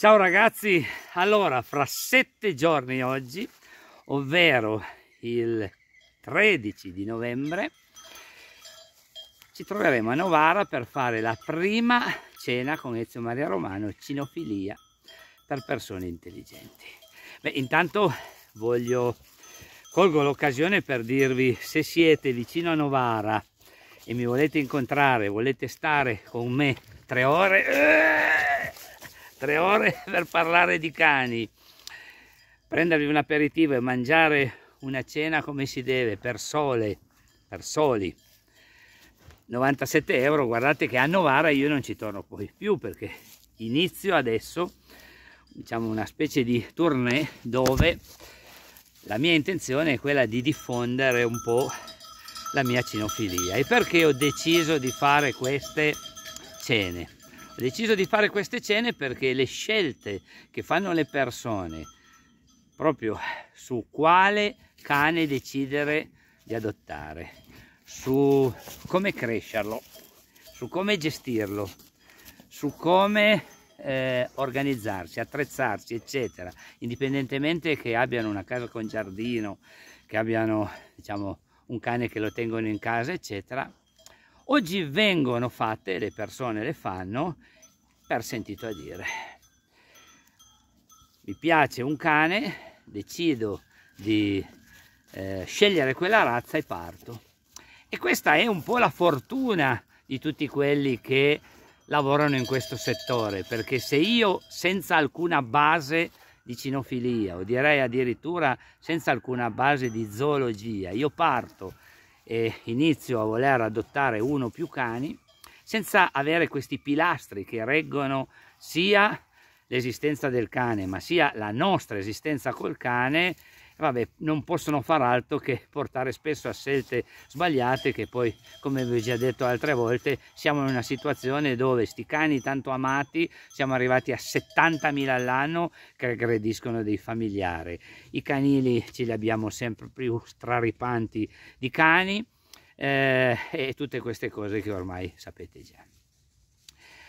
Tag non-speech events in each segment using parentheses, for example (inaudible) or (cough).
Ciao ragazzi, allora fra sette giorni oggi, ovvero il 13 di novembre, ci troveremo a Novara per fare la prima cena con Ezio Maria Romano, cinofilia per persone intelligenti. Beh, intanto voglio, colgo l'occasione per dirvi se siete vicino a Novara e mi volete incontrare, volete stare con me tre ore... Eh! tre ore (laughs) per parlare di cani, prendervi un aperitivo e mangiare una cena come si deve, per sole, per soli. 97 euro, guardate che a Novara io non ci torno poi più perché inizio adesso diciamo una specie di tournée dove la mia intenzione è quella di diffondere un po' la mia cinofilia e perché ho deciso di fare queste cene ho deciso di fare queste cene perché le scelte che fanno le persone proprio su quale cane decidere di adottare, su come crescerlo, su come gestirlo, su come eh, organizzarsi, attrezzarsi, eccetera, indipendentemente che abbiano una casa con giardino, che abbiano diciamo, un cane che lo tengono in casa, eccetera, Oggi vengono fatte, le persone le fanno, per sentito a dire. Mi piace un cane, decido di eh, scegliere quella razza e parto. E questa è un po' la fortuna di tutti quelli che lavorano in questo settore, perché se io senza alcuna base di cinofilia o direi addirittura senza alcuna base di zoologia, io parto e inizio a voler adottare uno o più cani senza avere questi pilastri che reggono sia l'esistenza del cane ma sia la nostra esistenza col cane vabbè, non possono far altro che portare spesso a scelte sbagliate che poi, come vi ho già detto altre volte, siamo in una situazione dove sti cani tanto amati, siamo arrivati a 70.000 all'anno che aggrediscono dei familiari. I canili ce li abbiamo sempre più straripanti di cani eh, e tutte queste cose che ormai sapete già.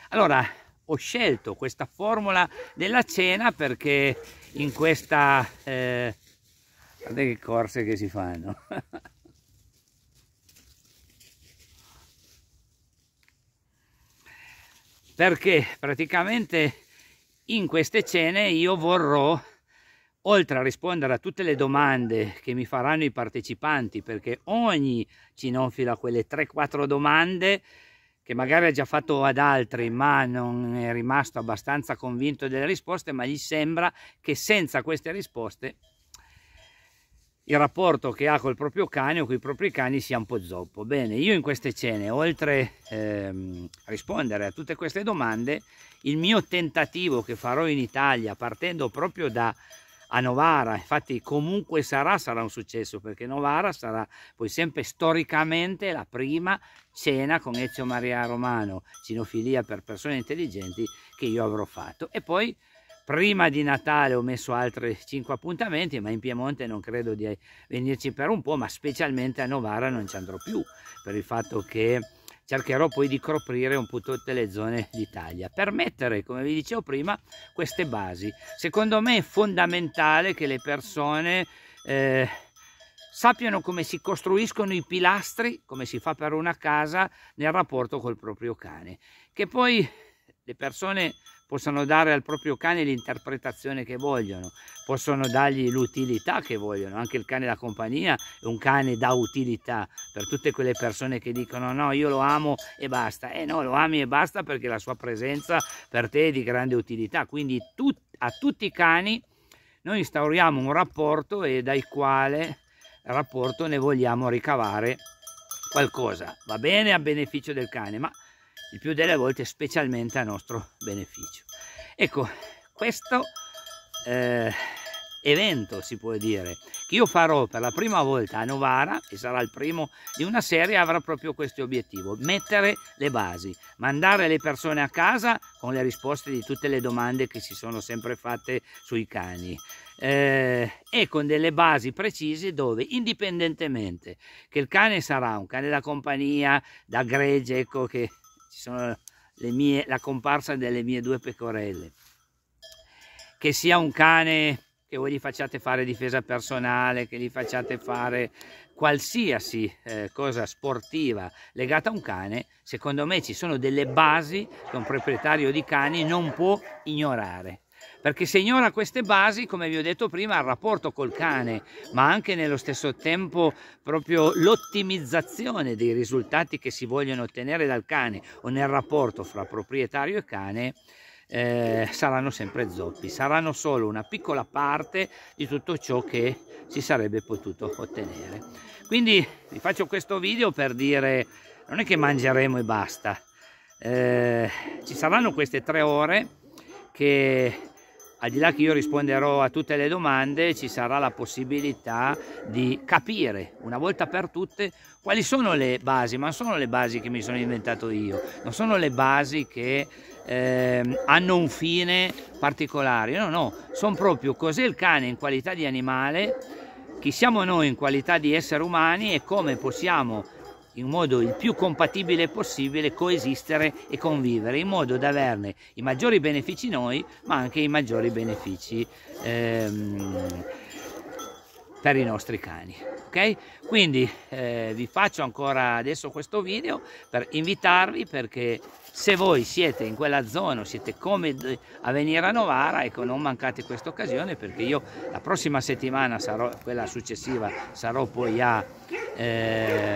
Allora, ho scelto questa formula della cena perché in questa eh, Guarda che corse che si fanno. (laughs) Perché praticamente in queste cene io vorrò, oltre a rispondere a tutte le domande che mi faranno i partecipanti, perché ogni cinofila quelle 3-4 domande che magari ha già fatto ad altri ma non è rimasto abbastanza convinto delle risposte, ma gli sembra che senza queste risposte il rapporto che ha col proprio cane o con i propri cani sia un po' zoppo. Bene, io in queste cene, oltre ehm, a rispondere a tutte queste domande, il mio tentativo che farò in Italia partendo proprio da a Novara, infatti comunque sarà, sarà un successo perché Novara sarà poi sempre storicamente la prima cena con Ezio Maria Romano, cinofilia per persone intelligenti che io avrò fatto e poi prima di Natale ho messo altri 5 appuntamenti ma in Piemonte non credo di venirci per un po' ma specialmente a Novara non ci andrò più per il fatto che cercherò poi di coprire un po' tutte le zone d'Italia per mettere, come vi dicevo prima, queste basi. Secondo me è fondamentale che le persone eh, sappiano come si costruiscono i pilastri, come si fa per una casa, nel rapporto col proprio cane. Che poi le persone possono dare al proprio cane l'interpretazione che vogliono, possono dargli l'utilità che vogliono, anche il cane da compagnia è un cane da utilità per tutte quelle persone che dicono no io lo amo e basta, eh no lo ami e basta perché la sua presenza per te è di grande utilità, quindi tu, a tutti i cani noi instauriamo un rapporto e dai quale rapporto ne vogliamo ricavare qualcosa, va bene a beneficio del cane, ma il più delle volte specialmente a nostro beneficio. Ecco, questo eh, evento si può dire che io farò per la prima volta a Novara e sarà il primo di una serie avrà proprio questo obiettivo mettere le basi mandare le persone a casa con le risposte di tutte le domande che si sono sempre fatte sui cani eh, e con delle basi precise dove indipendentemente che il cane sarà un cane da compagnia da gregge ecco che ci sono mie, la comparsa delle mie due pecorelle. Che sia un cane che voi gli facciate fare difesa personale, che gli facciate fare qualsiasi eh, cosa sportiva legata a un cane, secondo me ci sono delle basi che un proprietario di cani non può ignorare perché se ignora queste basi, come vi ho detto prima, il rapporto col cane, ma anche nello stesso tempo proprio l'ottimizzazione dei risultati che si vogliono ottenere dal cane o nel rapporto fra proprietario e cane, eh, saranno sempre zoppi, saranno solo una piccola parte di tutto ciò che si sarebbe potuto ottenere. Quindi vi faccio questo video per dire non è che mangeremo e basta, eh, ci saranno queste tre ore che al di là che io risponderò a tutte le domande, ci sarà la possibilità di capire una volta per tutte quali sono le basi, ma non sono le basi che mi sono inventato io, non sono le basi che eh, hanno un fine particolare, no, no, sono proprio cos'è il cane in qualità di animale, chi siamo noi in qualità di esseri umani e come possiamo in modo il più compatibile possibile coesistere e convivere in modo da averne i maggiori benefici noi ma anche i maggiori benefici ehm, per i nostri cani ok quindi eh, vi faccio ancora adesso questo video per invitarvi perché se voi siete in quella zona siete come a venire a Novara ecco non mancate questa occasione perché io la prossima settimana sarò quella successiva sarò poi a eh,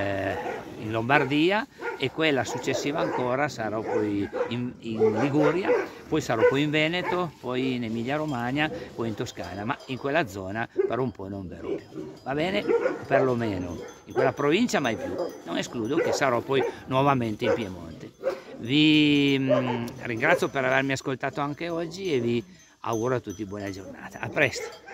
Lombardia e quella successiva ancora sarò poi in, in Liguria, poi sarò poi in Veneto, poi in Emilia Romagna, poi in Toscana, ma in quella zona per un po' non verrò più, va bene? Perlomeno in quella provincia mai più, non escludo che sarò poi nuovamente in Piemonte. Vi mh, mm, ringrazio per avermi ascoltato anche oggi e vi auguro a tutti buona giornata, a presto!